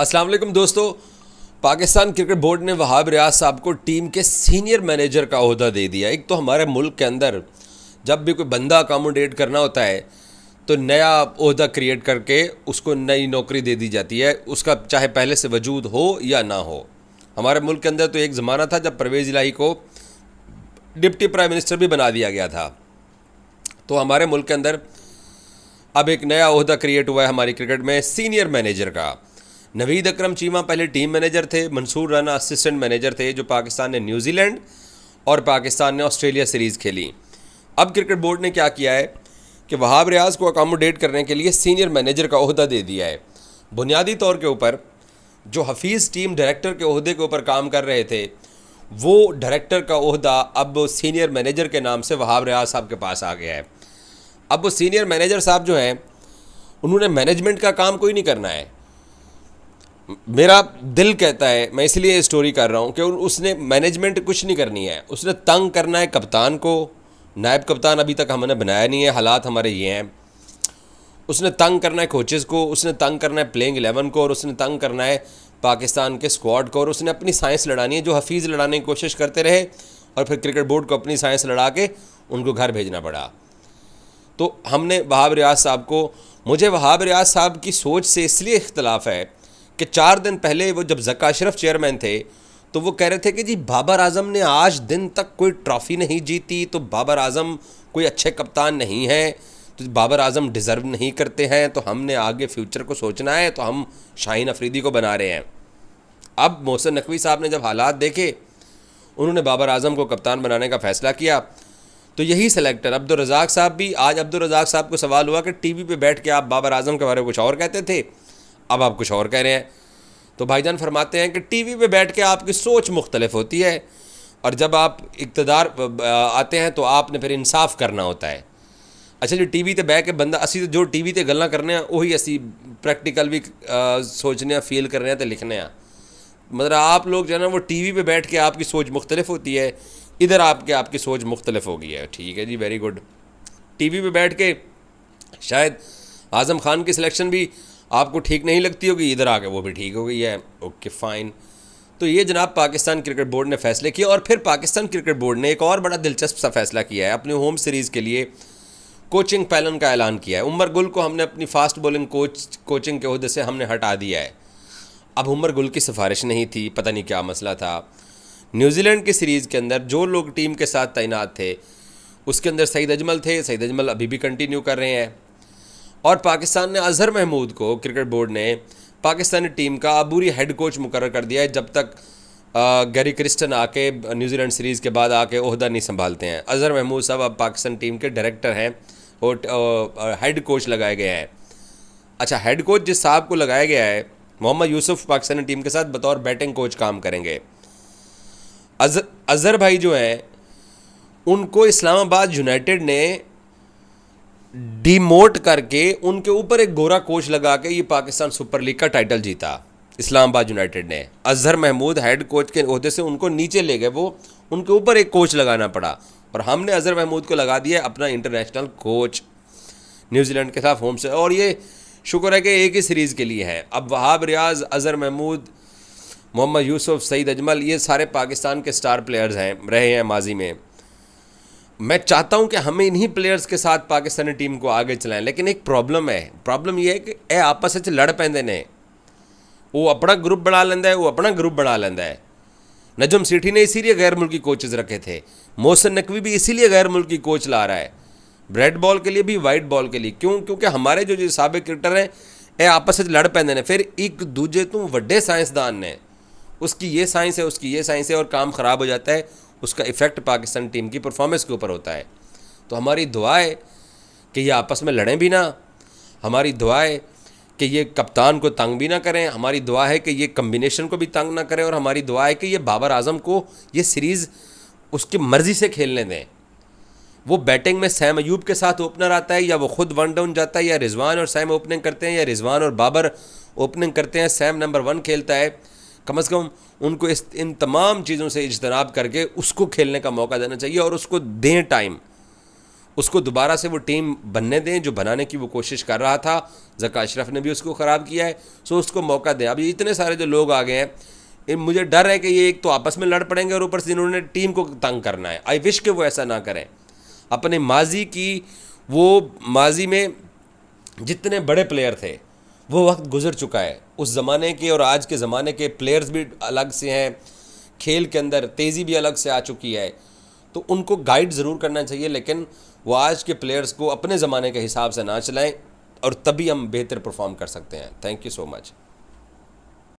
अस्सलाम वालेकुम दोस्तों पाकिस्तान क्रिकेट बोर्ड ने वहाब रियाज साहब को टीम के सीनियर मैनेजर का अहदा दे दिया एक तो हमारे मुल्क के अंदर जब भी कोई बंदा अकोमोडेट करना होता है तो नया अहदा क्रिएट करके उसको नई नौकरी दे दी जाती है उसका चाहे पहले से वजूद हो या ना हो हमारे मुल्क के अंदर तो एक ज़माना था जब परवेज़ इलाही को डिप्टी प्राइम मिनिस्टर भी बना दिया गया था तो हमारे मुल्क के अंदर अब एक नया अहदा क्रिएट हुआ है हमारी क्रिकेट में सीनियर मैनेजर का नवीद अकरम चीमा पहले टीम मैनेजर थे मंसूर राना असिस्टेंट मैनेजर थे जो पाकिस्तान ने न्यूजीलैंड और पाकिस्तान ने ऑस्ट्रेलिया सीरीज़ खेली अब क्रिकेट बोर्ड ने क्या किया है कि वहाब रियाज को अकामोडेट करने के लिए सीनियर मैनेजर का अहदा दे दिया है बुनियादी तौर के ऊपर जो हफीज़ टीम डायरेक्टर के अहदे के ऊपर काम कर रहे थे वो डायरेक्टर का अहदा अब सीनियर मैनेजर के नाम से वहाब रियाज साहब के पास आ गया है अब वो सीनियर मैनेजर साहब जो हैं उन्होंने मैनेजमेंट का काम कोई नहीं करना है मेरा दिल कहता है मैं इसलिए स्टोरी कर रहा हूँ कि उसने मैनेजमेंट कुछ नहीं करनी है उसने तंग करना है कप्तान को नायब कप्तान अभी तक हमने बनाया नहीं है हालात हमारे ये हैं उसने तंग करना है कोचेज़ को उसने तंग करना है प्लेइंग एलेवन को और उसने तंग करना है पाकिस्तान के स्क्वाड को और उसने अपनी साइंस लड़ानी है जो हफीज़ लड़ाने की कोशिश करते रहे और फिर क्रिकेट बोर्ड को अपनी साइंस लड़ा के उनको घर भेजना पड़ा तो हमने वहाब रियाज साहब को मुझे वहाब रियाज साहब की सोच से इसलिए इख्तलाफ है कि चार दिन पहले वो जब जका अशरफ चेयरमैन थे तो वो कह रहे थे कि जी बाबर आजम ने आज दिन तक कोई ट्रॉफ़ी नहीं जीती तो बाबर आजम कोई अच्छे कप्तान नहीं हैं तो बाबर आजम डिज़र्व नहीं करते हैं तो हमने आगे फ्यूचर को सोचना है तो हम शाहीन अफरीदी को बना रहे हैं अब मोहसिन नकवी साहब ने जब हालात देखे उन्होंने बाबर आजम को कप्तान बनाने का फ़ैसला किया तो यही सिलेक्टर अब्दुलरजाक साहब भी आज अब्दुलरजाक साहब को सवाल हुआ कि टीवी पे बैठ के आप बाबर आजम के बारे में कुछ और कहते थे अब आप कुछ और कह रहे हैं तो भाईजान फरमाते हैं कि टीवी पे बैठ के आपकी सोच मुख्तलफ होती है और जब आप इकतदार आते हैं तो आपने फिर इंसाफ करना होता है अच्छा जो टीवी पर बह के बंदा असी तो जो टीवी ते गल्ला करने हैं ਉਹੀ असी प्रैक्टिकल भी सोचने ਆ ਫੀਲ ਕਰਨੇ हैं तो लिखने हैं मतलब आप लोग जो है ना वो टीवी पे बैठ के आपकी सोच मुख्तलिफ होती है इधर आपके आपकी सोच मुख्तलिफ हो गई है ठीक है जी वेरी गुड टीवी पे बैठ के शायद आज़म खान की सिलेक्शन भी आपको ठीक नहीं लगती होगी इधर आके वो भी ठीक हो गई है ओके फाइन तो ये जनाब पाकिस्तान क्रिकेट बोर्ड ने फैसले किए और फिर पाकिस्तान क्रिकेट बोर्ड ने एक और बड़ा दिलचस्प सा फैसला किया है अपनी होम सीरीज़ के लिए कोचिंग पैलन का ऐलान किया है उमर गुल को हमने अपनी फास्ट बॉलिंग कोच कोचिंग के अहदे से हमने हटा दिया है अब उमर गुल की सिफारिश नहीं थी पता नहीं क्या मसला था न्यूजीलैंड की सीरीज़ के अंदर जो लोग टीम के साथ तैनात थे उसके अंदर सईद अजमल थे सईद अजमल अभी भी कंटिन्यू कर रहे हैं और पाकिस्तान ने अजहर महमूद को क्रिकेट बोर्ड ने पाकिस्तानी टीम का अबूरी हेड कोच मुकर कर दिया है जब तक गैरी क्रिस्टन आके न्यूजीलैंड सीरीज़ के बाद आके अहदा नहीं संभालते हैं अजहर महमूद साहब अब पाकिस्तान टीम के डायरेक्टर हैं और हेड कोच लगाए गए हैं अच्छा हेड कोच जिस साहब को लगाया गया है मोहम्मद यूसुफ पाकिस्तानी टीम के साथ बतौर बैटिंग कोच काम करेंगे अजहर भाई जो हैं उनको इस्लामाबाद यूनाइटेड ने डीमोट करके उनके ऊपर एक गोरा कोच लगा के ये पाकिस्तान सुपर लीग का टाइटल जीता इस्लामाबाद यूनाइटेड ने अजहर महमूद हेड कोच के अहदे से उनको नीचे ले गए वो उनके ऊपर एक कोच लगाना पड़ा और हमने अजहर महमूद को लगा दिया अपना इंटरनेशनल कोच न्यूजीलैंड के साथ होम से और ये शुक्र है कि एक ही सीरीज़ के लिए है अब वहाब रियाज अजहर महमूद मोहम्मद यूसुफ सईद अजमल ये सारे पाकिस्तान के स्टार प्लेयर्स हैं रहे हैं माजी में मैं चाहता हूं कि हमें इन्हीं प्लेयर्स के साथ पाकिस्तानी टीम को आगे चलाएं लेकिन एक प्रॉब्लम है प्रॉब्लम यह है कि ਇਹ आपस में लड़ पेंदे ने वो अपना ग्रुप ਬਣਾ लेंदा है वो अपना ग्रुप ਬਣਾ लेंदा है नजम सीठी ने इसीलिए गैर मुल्की कोचेज रखे थे मोहसिन नकवी भी इसीलिए गैर मुल्की कोच ला रहा है ब्रेड बॉल के लिए भी वाइट बॉल के लिए क्यों क्योंकि हमारे जो जो सबक क्रिकेटर हैं ये आपस में लड़ पेंदे ने फिर एक दूजे तो व्डे साइंसदान ने उसकी ये साइंस है उसकी ये साइंस है और काम खराब हो जाता है उसका इफ़ेक्ट पाकिस्तान टीम की परफॉर्मेंस के ऊपर होता है तो हमारी दुआ है कि ये आपस में लड़ें भी ना हमारी दुआ है कि ये कप्तान को तंग भी ना करें हमारी दुआ है कि ये कम्बिनेशन को भी तंग ना करें और हमारी दुआ है कि ये बाबर आजम को ये सीरीज़ उसकी मर्ज़ी से खेलने दें वो बैटिंग में सैम अयूब के साथ ओपनर आता है या वो खुद वन डाउन जाता है या रिजवान और सैम ओपनिंग करते हैं या रिजवान और बाबर ओपनिंग करते हैं सैम नंबर वन खेलता है कम से कम उनको इस इन तमाम चीज़ों से इजतनाब करके उसको खेलने का मौका देना चाहिए और उसको दें टाइम उसको दोबारा से वो टीम बनने दें जो बनाने की वो कोशिश कर रहा था जका अशरफ ने भी उसको ख़राब किया है सो उसको मौका दें अभी इतने सारे जो लोग आ गए हैं इन मुझे डर है कि ये एक तो आपस में लड़ पड़ेंगे और ऊपर से इन्होंने टीम को तंग करना है आई विश कि वो ऐसा ना करें अपने माजी की वो माजी में जितने बड़े प्लेयर थे वो वक्त गुजर चुका है उस ज़माने के और आज के ज़माने के प्लेयर्स भी अलग से हैं खेल के अंदर तेज़ी भी अलग से आ चुकी है तो उनको गाइड ज़रूर करना चाहिए लेकिन वो आज के प्लेयर्स को अपने ज़माने के हिसाब से ना चलाएं और तभी हम बेहतर परफॉर्म कर सकते हैं थैंक यू सो मच